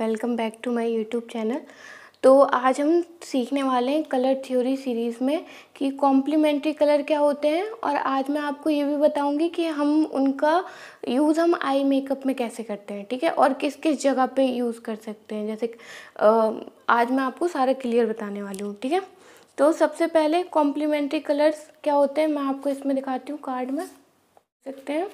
welcome back to my YouTube channel तो आज हम सीखने वाले हैं कलर थ्योरी सीरीज़ में कि कॉम्प्लीमेंट्री कलर क्या होते हैं और आज मैं आपको ये भी बताऊंगी कि हम उनका यूज़ हम आई मेकअप में कैसे करते हैं ठीक है और किस किस जगह पे यूज़ कर सकते हैं जैसे आज मैं आपको सारा क्लियर बताने वाली हूँ ठीक है तो सबसे पहले कॉम्प्लीमेंट्री कलर्स क्या होते हैं मैं आपको इसमें दिखाती हूँ कार्ड में सकते हैं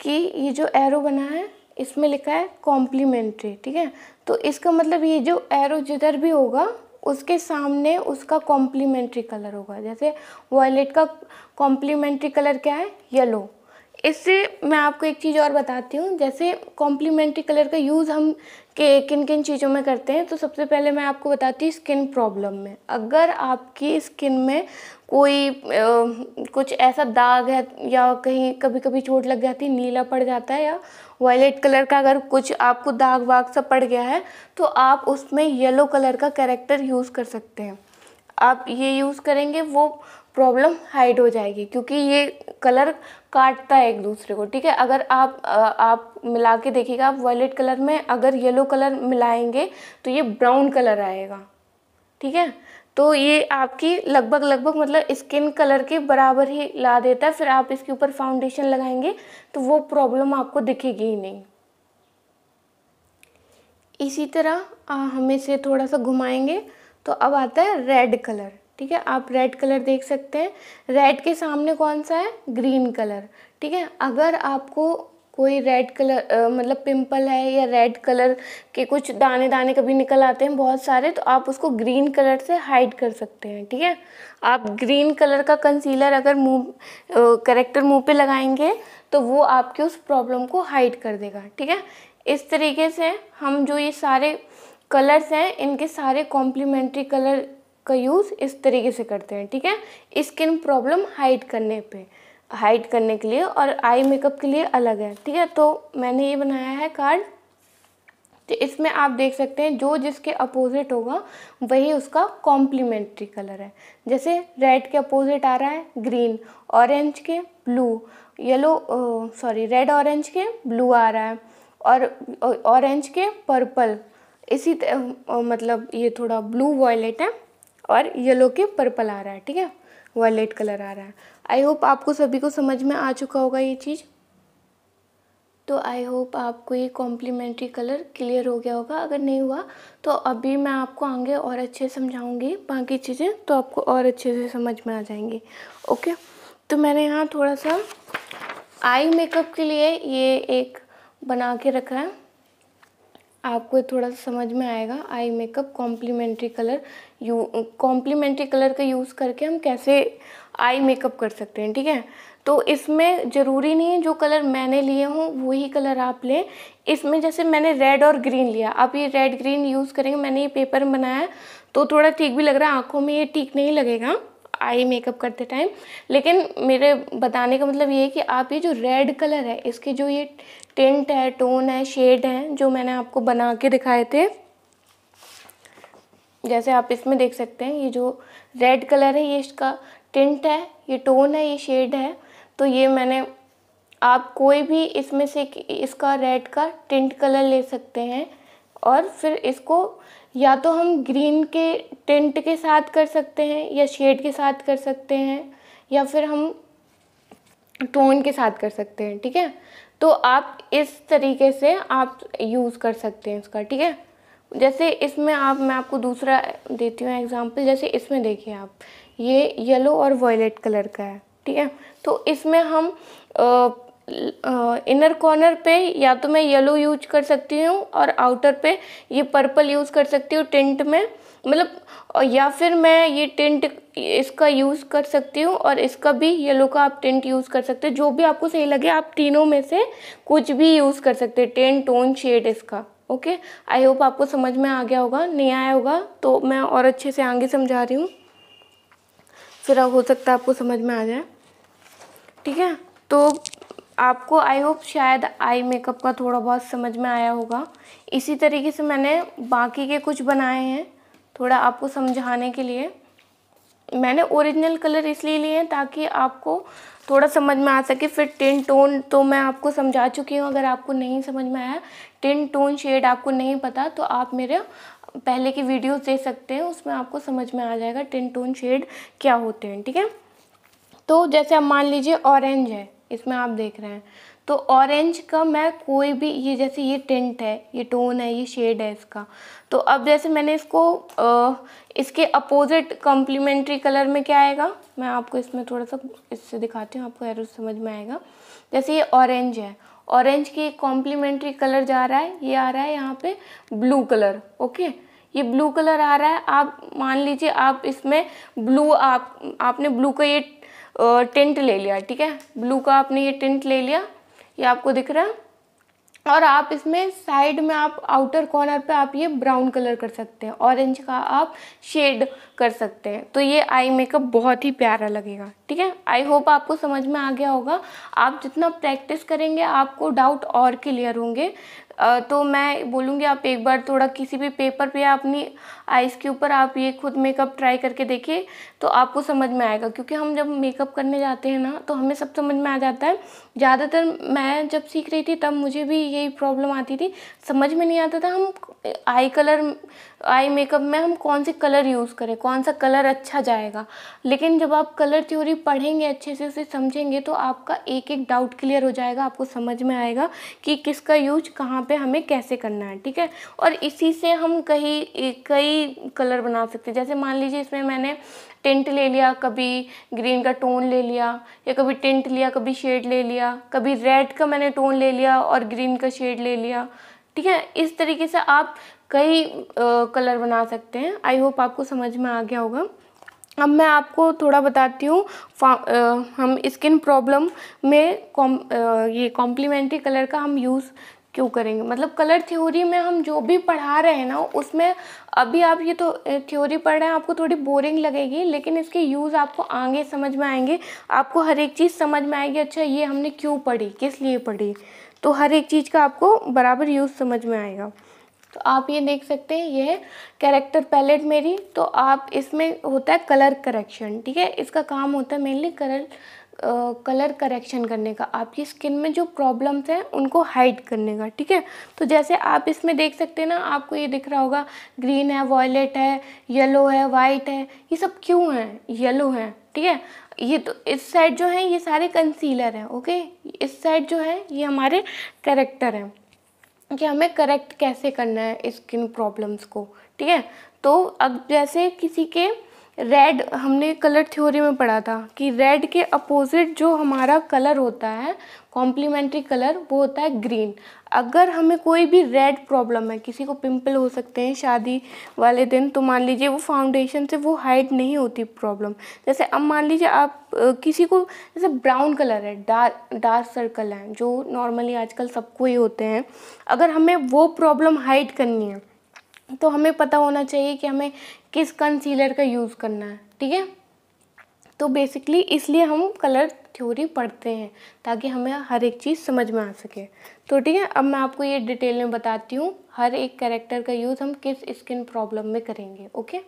कि ये जो एरो बना है इसमें लिखा है कॉम्प्लीमेंट्री ठीक है तो इसका मतलब ये जो एरो जिधर भी होगा उसके सामने उसका कॉम्प्लीमेंट्री कलर होगा जैसे वॉयलेट का कॉम्प्लीमेंट्री कलर क्या है येलो इससे मैं आपको एक चीज़ और बताती हूँ जैसे कॉम्प्लीमेंट्री कलर का यूज़ हम के किन किन चीज़ों में करते हैं तो सबसे पहले मैं आपको बताती हूँ स्किन प्रॉब्लम में अगर आपकी स्किन में कोई आ, कुछ ऐसा दाग है या कहीं कभी कभी चोट लग जाती है नीला पड़ जाता है या वायलेट कलर का अगर कुछ आपको दाग वाग सा पड़ गया है तो आप उसमें येलो कलर का करेक्टर यूज़ कर सकते हैं आप ये यूज़ करेंगे वो प्रॉब्लम हाइड हो जाएगी क्योंकि ये कलर काटता है एक दूसरे को ठीक है अगर आप आ, आप मिला के देखिएगा आप वॉयलेट कलर में अगर येलो कलर मिलाएंगे तो ये ब्राउन कलर आएगा ठीक है तो ये आपकी लगभग लगभग मतलब स्किन कलर के बराबर ही ला देता है फिर आप इसके ऊपर फाउंडेशन लगाएंगे तो वो प्रॉब्लम आपको दिखेगी ही नहीं इसी तरह हम इसे थोड़ा सा घुमाएंगे तो अब आता है रेड कलर ठीक है आप रेड कलर देख सकते हैं रेड के सामने कौन सा है ग्रीन कलर ठीक है अगर आपको कोई रेड कलर मतलब पिंपल है या रेड कलर के कुछ दाने दाने कभी निकल आते हैं बहुत सारे तो आप उसको ग्रीन कलर से हाइड कर सकते हैं ठीक है आप ग्रीन कलर का कंसीलर अगर मुंह करेक्टर मुंह पे लगाएंगे तो वो आपके उस प्रॉब्लम को हाइड कर देगा ठीक है इस तरीके से हम जो ये सारे कलर्स हैं इनके सारे कॉम्प्लीमेंट्री कलर का यूज़ इस तरीके से करते हैं ठीक है स्किन प्रॉब्लम हाइड करने पे हाइड करने के लिए और आई मेकअप के लिए अलग है ठीक है तो मैंने ये बनाया है कार्ड तो इसमें आप देख सकते हैं जो जिसके अपोजिट होगा वही उसका कॉम्प्लीमेंट्री कलर है जैसे रेड के अपोजिट आ रहा है ग्रीन ऑरेंज के blue yellow sorry red orange के ब्लू आ रहा है और ऑरेंज के पर्पल इसी मतलब ये थोड़ा ब्लू वॉयलेट है और येलो के पर्पल आ रहा है ठीक है वायलेट कलर आ रहा है आई होप आपको सभी को समझ में आ चुका होगा ये चीज़ तो आई होप आपको ये कॉम्प्लीमेंट्री कलर क्लियर हो गया होगा अगर नहीं हुआ तो अभी मैं आपको आगे और अच्छे समझाऊंगी बाकी चीज़ें तो आपको और अच्छे से समझ में आ जाएंगी ओके तो मैंने यहाँ थोड़ा सा आई मेकअप के लिए ये एक बना के रखा है आपको थोड़ा सा समझ में आएगा eye makeup complementary colour you complementary colour का यूज़ करके हम कैसे आई मेकअप कर सकते हैं ठीक है तो इसमें ज़रूरी नहीं है जो कलर मैंने लिए हों वही कलर आप लें इसमें जैसे मैंने रेड और ग्रीन लिया आप ये रेड ग्रीन यूज़ करेंगे मैंने ये पेपर बनाया तो थोड़ा ठीक भी लग रहा है आँखों में ये ठीक नहीं लगेगा आई मेकअप करते टाइम लेकिन मेरे बताने का मतलब ये है कि आप ये जो रेड कलर है इसके जो ये टेंट है टोन है शेड है जो मैंने आपको बना के दिखाए थे जैसे आप इसमें देख सकते हैं ये जो रेड कलर है ये इसका टिंट है ये टोन है ये शेड है तो ये मैंने आप कोई भी इसमें से इसका रेड का टिंट कलर ले सकते हैं और फिर इसको या तो हम ग्रीन के टेंट के साथ कर सकते हैं या शेड के साथ कर सकते हैं या फिर हम टोन के साथ कर सकते हैं ठीक है तो आप इस तरीके से आप यूज़ कर सकते हैं इसका ठीक है जैसे इसमें आप मैं आपको दूसरा देती हूँ एग्जांपल जैसे इसमें देखिए आप ये येलो और वॉयलेट कलर का है ठीक है तो इसमें हम आ, इनर कॉर्नर पे या तो मैं येलो यूज कर सकती हूँ और आउटर पे ये पर्पल यूज़ कर सकती हूँ टिंट में मतलब या फिर मैं ये टिंट इसका यूज़ कर सकती हूँ और इसका भी येलो का आप टिंट यूज़ कर सकते हैं जो भी आपको सही लगे आप तीनों में से कुछ भी यूज़ कर सकते हैं टेंट टोन शेड इसका ओके आई होप आपको समझ में आ गया होगा नहीं आया होगा तो मैं और अच्छे से आगे समझा रही हूँ फिर हो सकता है आपको समझ में आ जाए ठीक है तो आपको आई होप शायद आई मेकअप का थोड़ा बहुत समझ में आया होगा इसी तरीके से मैंने बाकी के कुछ बनाए हैं थोड़ा आपको समझाने के लिए मैंने ओरिजिनल कलर इसलिए लिए हैं ताकि आपको थोड़ा समझ में आ सके फिर टिन टोन तो मैं आपको समझा चुकी हूँ अगर आपको नहीं समझ में आया टिन टोन शेड आपको नहीं पता तो आप मेरे पहले की वीडियोस दे सकते हैं उसमें आपको समझ में आ जाएगा टिन टोन शेड क्या होते हैं ठीक है तो जैसे आप मान लीजिए ऑरेंज है इसमें आप देख रहे हैं तो ऑरेंज का मैं कोई भी ये जैसे ये टिंट है ये टोन है ये शेड है इसका तो अब जैसे मैंने इसको आ, इसके अपोजिट कॉम्प्लीमेंट्री कलर में क्या आएगा मैं आपको इसमें थोड़ा सा इससे दिखाती हूँ आपको एरो समझ में आएगा जैसे ये ऑरेंज है ऑरेंज की कॉम्प्लीमेंट्री कलर जा रहा है ये आ रहा है यहाँ पे ब्लू कलर ओके ये ब्लू कलर आ रहा है आप मान लीजिए आप इसमें ब्लू आप आपने ब्लू का ये टिंट ले लिया ठीक है ब्लू का आपने ये टिंट ले लिया ये आपको दिख रहा है और आप इसमें साइड में आप आउटर कॉर्नर पे आप ये ब्राउन कलर कर सकते हैं ऑरेंज का आप शेड कर सकते हैं तो ये आई मेकअप बहुत ही प्यारा लगेगा ठीक है आई होप आपको समझ में आ गया होगा आप जितना प्रैक्टिस करेंगे आपको डाउट और क्लियर होंगे तो मैं बोलूँगी आप एक बार थोड़ा किसी भी पेपर पे या अपनी आइज़ के ऊपर आप ये खुद मेकअप ट्राई करके देखिए तो आपको समझ में आएगा क्योंकि हम जब मेकअप करने जाते हैं ना तो हमें सब समझ में आ जाता है ज़्यादातर मैं जब सीख रही थी तब मुझे भी यही प्रॉब्लम आती थी समझ में नहीं आता था हम आई कलर आई मेकअप में हम कौन से कलर यूज़ करें कौन सा कलर अच्छा जाएगा लेकिन जब आप कलर थ्योरी पढ़ेंगे अच्छे से उसे समझेंगे तो आपका एक एक डाउट क्लियर हो जाएगा आपको समझ में आएगा कि किसका यूज कहाँ पे हमें कैसे करना है ठीक है और इसी से हम कहीं कई कलर बना सकते हैं जैसे मान लीजिए इसमें मैंने टेंट ले लिया कभी ग्रीन का टोन ले लिया या कभी टेंट लिया कभी शेड ले लिया कभी रेड का मैंने टोन ले लिया और ग्रीन का शेड ले लिया ठीक है इस तरीके से आप कई कलर बना सकते हैं आई होप आपको समझ में आ गया होगा अब मैं आपको थोड़ा बताती हूँ हम स्किन प्रॉब्लम में कॉम ये कॉम्प्लीमेंट्री कलर का हम यूज़ क्यों करेंगे मतलब कलर थ्योरी में हम जो भी पढ़ा रहे हैं ना उसमें अभी आप ये तो थ्योरी पढ़ रहे हैं आपको थोड़ी बोरिंग लगेगी लेकिन इसके यूज़ आपको आगे समझ में आएंगे आपको हर एक चीज़ समझ में आएगी अच्छा ये हमने क्यों पढ़ी किस लिए पढ़ी तो हर एक चीज़ का आपको बराबर यूज़ समझ में आएगा तो आप ये देख सकते हैं ये है कैरेक्टर पैलेट मेरी तो आप इसमें होता है कलर करेक्शन ठीक है इसका काम होता है मेनली कलर कलर करेक्शन करने का आपकी स्किन में जो प्रॉब्लम्स हैं उनको हाइड करने का ठीक है तो जैसे आप इसमें देख सकते हैं ना आपको ये दिख रहा होगा ग्रीन है वॉयलेट है येलो है वाइट है ये सब क्यों हैं येलो हैं ठीक है ये तो इस साइड जो है ये सारे कंसीलर हैं ओके इस साइड जो है ये हमारे करेक्टर हैं कि हमें करेक्ट कैसे करना है स्किन प्रॉब्लम्स को ठीक है तो अब जैसे किसी के रेड हमने कलर थ्योरी में पढ़ा था कि रेड के अपोजिट जो हमारा कलर होता है कॉम्प्लीमेंट्री कलर वो होता है ग्रीन अगर हमें कोई भी रेड प्रॉब्लम है किसी को पिंपल हो सकते हैं शादी वाले दिन तो मान लीजिए वो फाउंडेशन से वो हाइड नहीं होती प्रॉब्लम जैसे अब मान लीजिए आप किसी को जैसे ब्राउन कलर है डार्क डार्क सर्कल हैं जो नॉर्मली आजकल सबको ही होते हैं अगर हमें वो प्रॉब्लम हाइड करनी है तो हमें पता होना चाहिए कि हमें किस कंसीलर का यूज़ करना है ठीक है तो बेसिकली इसलिए हम कलर थ्योरी पढ़ते हैं ताकि हमें हर एक चीज़ समझ में आ सके तो ठीक है अब मैं आपको ये डिटेल में बताती हूँ हर एक कैरेक्टर का यूज़ हम किस स्किन प्रॉब्लम में करेंगे ओके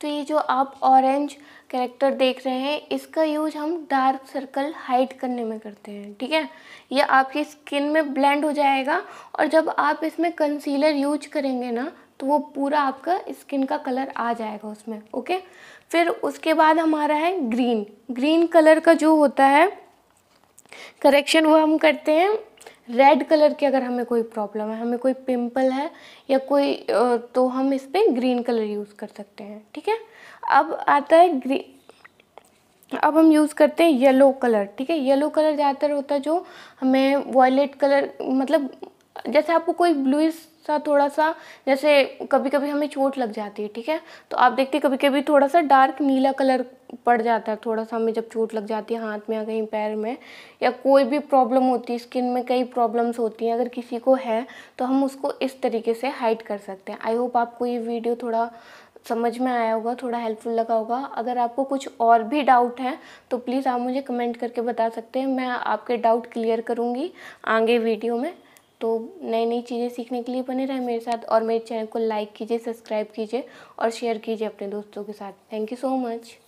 तो ये जो आप ऑरेंज करेक्टर देख रहे हैं इसका यूज हम डार्क सर्कल हाइड करने में करते हैं ठीक है ये आपकी स्किन में ब्लेंड हो जाएगा और जब आप इसमें कंसीलर यूज करेंगे ना तो वो पूरा आपका स्किन का कलर आ जाएगा उसमें ओके फिर उसके बाद हमारा है ग्रीन ग्रीन कलर का जो होता है करेक्शन वो हम करते हैं रेड कलर की अगर हमें कोई प्रॉब्लम है हमें कोई पिंपल है या कोई तो हम इस पर ग्रीन कलर यूज़ कर सकते हैं ठीक है अब आता है ग्रीन अब हम यूज़ करते हैं येलो कलर ठीक है येलो कलर ज़्यादातर होता है जो हमें वॉयलेट कलर मतलब जैसे आपको कोई ब्लूइश सा थोड़ा सा जैसे कभी कभी हमें चोट लग जाती है ठीक है तो आप देखते कभी कभी थोड़ा सा डार्क नीला कलर पड़ जाता है थोड़ा सा हमें जब चोट लग जाती है हाथ में या कहीं पैर में या कोई भी प्रॉब्लम होती है स्किन में कई प्रॉब्लम्स होती हैं अगर किसी को है तो हम उसको इस तरीके से हाइड कर सकते हैं आई होप आपको ये वीडियो थोड़ा समझ में आया होगा थोड़ा हेल्पफुल लगा होगा अगर आपको कुछ और भी डाउट है तो प्लीज़ आप मुझे कमेंट करके बता सकते हैं मैं आपके डाउट क्लियर करूँगी आगे वीडियो में तो नई नई चीज़ें सीखने के लिए बने रहें मेरे साथ और मेरे चैनल को लाइक कीजिए सब्सक्राइब कीजिए और शेयर कीजिए अपने दोस्तों के साथ थैंक यू सो मच